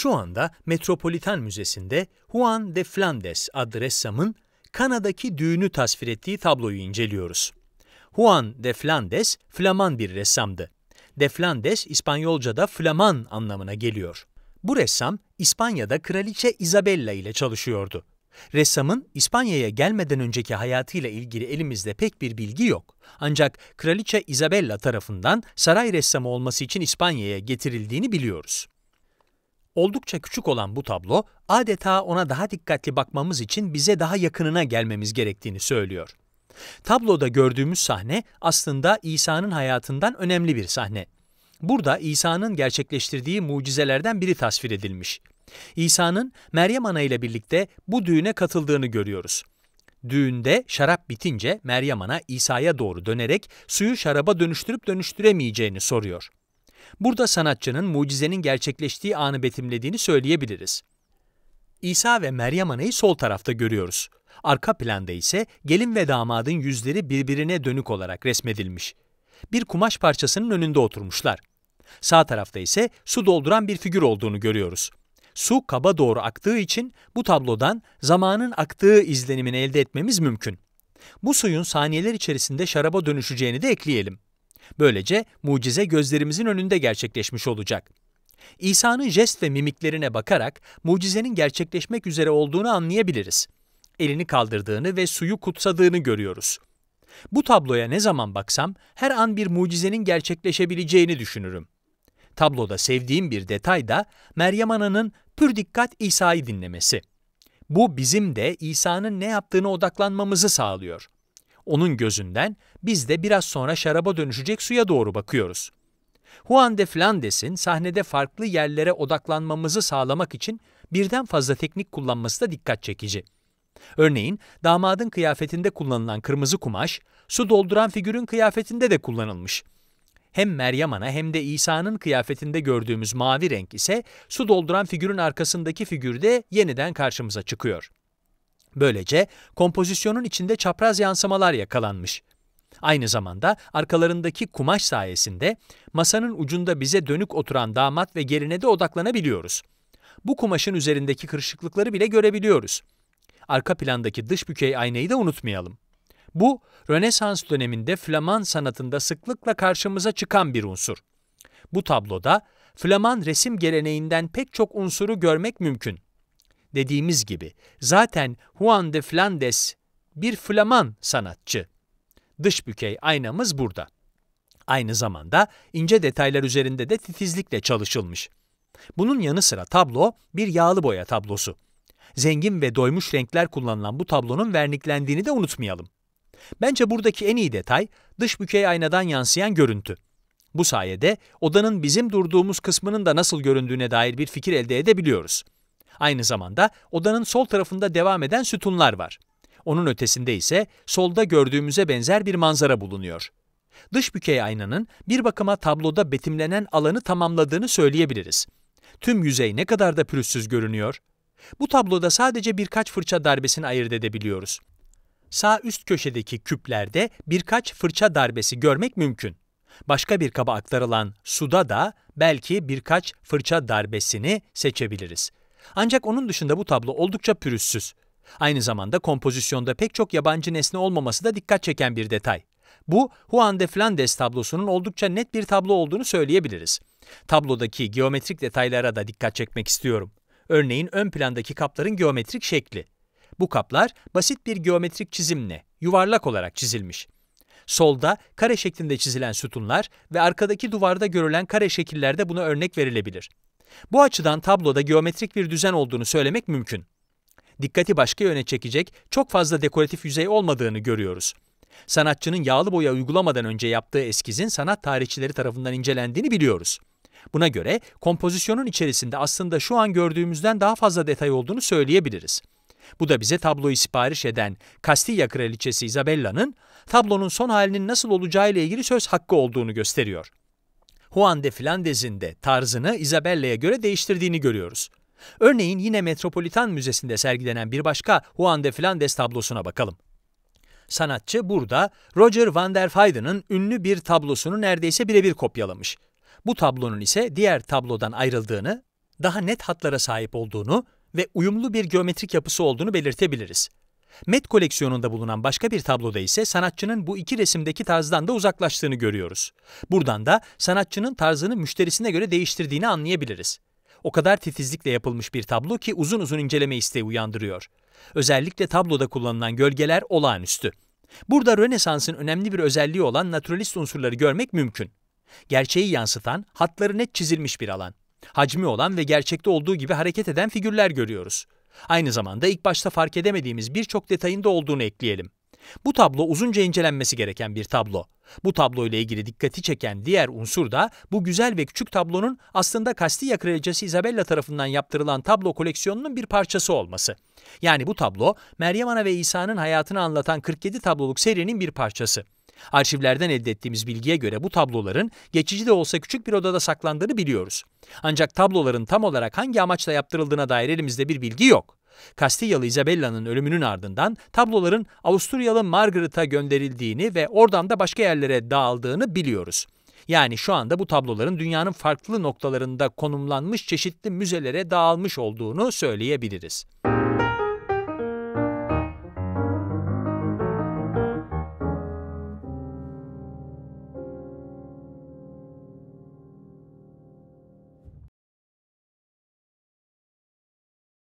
Şu anda Metropolitan Müzesi'nde Juan de Flandes adlı ressamın Kana'daki düğünü tasvir ettiği tabloyu inceliyoruz. Juan de Flandes, Flaman bir ressamdı. De Flandes, İspanyolca'da Flaman anlamına geliyor. Bu ressam, İspanya'da Kraliçe Isabella ile çalışıyordu. Ressamın İspanya'ya gelmeden önceki hayatıyla ilgili elimizde pek bir bilgi yok. Ancak Kraliçe Isabella tarafından saray ressamı olması için İspanya'ya getirildiğini biliyoruz. Oldukça küçük olan bu tablo adeta ona daha dikkatli bakmamız için bize daha yakınına gelmemiz gerektiğini söylüyor. Tabloda gördüğümüz sahne aslında İsa'nın hayatından önemli bir sahne. Burada İsa'nın gerçekleştirdiği mucizelerden biri tasvir edilmiş. İsa'nın Meryem Ana ile birlikte bu düğüne katıldığını görüyoruz. Düğünde şarap bitince Meryem Ana İsa'ya doğru dönerek suyu şaraba dönüştürüp dönüştüremeyeceğini soruyor. Burada sanatçının mucizenin gerçekleştiği anı betimlediğini söyleyebiliriz. İsa ve Meryem Ana'yı sol tarafta görüyoruz. Arka planda ise gelin ve damadın yüzleri birbirine dönük olarak resmedilmiş. Bir kumaş parçasının önünde oturmuşlar. Sağ tarafta ise su dolduran bir figür olduğunu görüyoruz. Su kaba doğru aktığı için bu tablodan zamanın aktığı izlenimini elde etmemiz mümkün. Bu suyun saniyeler içerisinde şaraba dönüşeceğini de ekleyelim. Böylece mucize gözlerimizin önünde gerçekleşmiş olacak. İsa'nın jest ve mimiklerine bakarak mucizenin gerçekleşmek üzere olduğunu anlayabiliriz. Elini kaldırdığını ve suyu kutsadığını görüyoruz. Bu tabloya ne zaman baksam her an bir mucizenin gerçekleşebileceğini düşünürüm. Tabloda sevdiğim bir detay da Meryem Ana'nın pür dikkat İsa'yı dinlemesi. Bu bizim de İsa'nın ne yaptığına odaklanmamızı sağlıyor onun gözünden, biz de biraz sonra şaraba dönüşecek suya doğru bakıyoruz. Juan de Flandes'in sahnede farklı yerlere odaklanmamızı sağlamak için birden fazla teknik kullanması da dikkat çekici. Örneğin damadın kıyafetinde kullanılan kırmızı kumaş, su dolduran figürün kıyafetinde de kullanılmış. Hem Meryem Ana hem de İsa'nın kıyafetinde gördüğümüz mavi renk ise su dolduran figürün arkasındaki figürde yeniden karşımıza çıkıyor. Böylece kompozisyonun içinde çapraz yansımalar yakalanmış. Aynı zamanda arkalarındaki kumaş sayesinde masanın ucunda bize dönük oturan damat ve geline de odaklanabiliyoruz. Bu kumaşın üzerindeki kırışıklıkları bile görebiliyoruz. Arka plandaki dış bükey aynayı da unutmayalım. Bu, Rönesans döneminde Flaman sanatında sıklıkla karşımıza çıkan bir unsur. Bu tabloda Flaman resim geleneğinden pek çok unsuru görmek mümkün dediğimiz gibi zaten Juan de Flandes bir Flaman sanatçı. Dış bükey aynamız burada. Aynı zamanda ince detaylar üzerinde de titizlikle çalışılmış. Bunun yanı sıra tablo bir yağlı boya tablosu. Zengin ve doymuş renkler kullanılan bu tablonun verniklendiğini de unutmayalım. Bence buradaki en iyi detay dış bükey aynadan yansıyan görüntü. Bu sayede odanın bizim durduğumuz kısmının da nasıl göründüğüne dair bir fikir elde edebiliyoruz. Aynı zamanda odanın sol tarafında devam eden sütunlar var. Onun ötesinde ise solda gördüğümüze benzer bir manzara bulunuyor. Dış bükey aynanın bir bakıma tabloda betimlenen alanı tamamladığını söyleyebiliriz. Tüm yüzey ne kadar da pürüzsüz görünüyor. Bu tabloda sadece birkaç fırça darbesini ayırt edebiliyoruz. Sağ üst köşedeki küplerde birkaç fırça darbesi görmek mümkün. Başka bir kaba aktarılan suda da belki birkaç fırça darbesini seçebiliriz. Ancak onun dışında bu tablo oldukça pürüzsüz. Aynı zamanda kompozisyonda pek çok yabancı nesne olmaması da dikkat çeken bir detay. Bu Juan de Flandes tablosunun oldukça net bir tablo olduğunu söyleyebiliriz. Tablodaki geometrik detaylara da dikkat çekmek istiyorum. Örneğin ön plandaki kapların geometrik şekli. Bu kaplar basit bir geometrik çizimle yuvarlak olarak çizilmiş. Solda kare şeklinde çizilen sütunlar ve arkadaki duvarda görülen kare şekillerde buna örnek verilebilir. Bu açıdan tabloda geometrik bir düzen olduğunu söylemek mümkün. Dikkati başka yöne çekecek çok fazla dekoratif yüzey olmadığını görüyoruz. Sanatçının yağlı boya uygulamadan önce yaptığı eskizin sanat tarihçileri tarafından incelendiğini biliyoruz. Buna göre kompozisyonun içerisinde aslında şu an gördüğümüzden daha fazla detay olduğunu söyleyebiliriz. Bu da bize tabloyu sipariş eden Kastilya Kraliçesi Isabella'nın tablonun son halinin nasıl olacağı ile ilgili söz hakkı olduğunu gösteriyor. Juan de Flandes'in de tarzını Isabella'ya göre değiştirdiğini görüyoruz. Örneğin yine Metropolitan Müzesi'nde sergilenen bir başka Juan de Flandes tablosuna bakalım. Sanatçı burada Roger van der Feyden'ın ünlü bir tablosunu neredeyse birebir kopyalamış. Bu tablonun ise diğer tablodan ayrıldığını, daha net hatlara sahip olduğunu ve uyumlu bir geometrik yapısı olduğunu belirtebiliriz. Met koleksiyonunda bulunan başka bir tabloda ise sanatçının bu iki resimdeki tarzdan da uzaklaştığını görüyoruz. Buradan da sanatçının tarzını müşterisine göre değiştirdiğini anlayabiliriz. O kadar titizlikle yapılmış bir tablo ki uzun uzun inceleme isteği uyandırıyor. Özellikle tabloda kullanılan gölgeler olağanüstü. Burada Rönesans'ın önemli bir özelliği olan naturalist unsurları görmek mümkün. Gerçeği yansıtan, hatları net çizilmiş bir alan. Hacmi olan ve gerçekte olduğu gibi hareket eden figürler görüyoruz. Aynı zamanda ilk başta fark edemediğimiz birçok detayın da olduğunu ekleyelim. Bu tablo uzunca incelenmesi gereken bir tablo. Bu tablo ile ilgili dikkati çeken diğer unsur da bu güzel ve küçük tablonun aslında Castilla Kraliçesi Isabella tarafından yaptırılan tablo koleksiyonunun bir parçası olması. Yani bu tablo Meryem Ana ve İsa'nın hayatını anlatan 47 tabloluk serinin bir parçası. Arşivlerden elde ettiğimiz bilgiye göre bu tabloların geçici de olsa küçük bir odada saklandığını biliyoruz. Ancak tabloların tam olarak hangi amaçla yaptırıldığına dair elimizde bir bilgi yok. Kastilyalı Isabella'nın ölümünün ardından tabloların Avusturyalı Margaret'a gönderildiğini ve oradan da başka yerlere dağıldığını biliyoruz. Yani şu anda bu tabloların dünyanın farklı noktalarında konumlanmış çeşitli müzelere dağılmış olduğunu söyleyebiliriz.